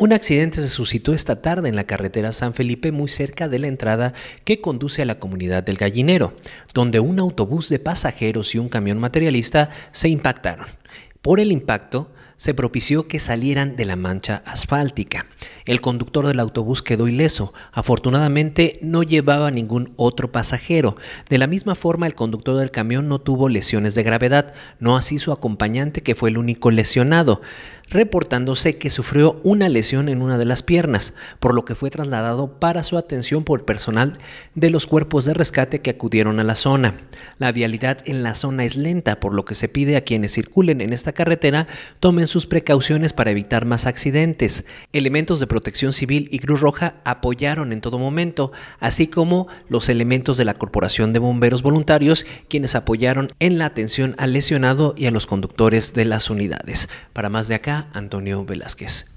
Un accidente se suscitó esta tarde en la carretera San Felipe muy cerca de la entrada que conduce a la comunidad del gallinero, donde un autobús de pasajeros y un camión materialista se impactaron. Por el impacto, se propició que salieran de la mancha asfáltica. El conductor del autobús quedó ileso. Afortunadamente no llevaba ningún otro pasajero. De la misma forma, el conductor del camión no tuvo lesiones de gravedad, no así su acompañante que fue el único lesionado reportándose que sufrió una lesión en una de las piernas, por lo que fue trasladado para su atención por personal de los cuerpos de rescate que acudieron a la zona. La vialidad en la zona es lenta, por lo que se pide a quienes circulen en esta carretera tomen sus precauciones para evitar más accidentes. Elementos de protección civil y Cruz Roja apoyaron en todo momento, así como los elementos de la Corporación de Bomberos Voluntarios, quienes apoyaron en la atención al lesionado y a los conductores de las unidades. Para más de acá, Antonio Velázquez.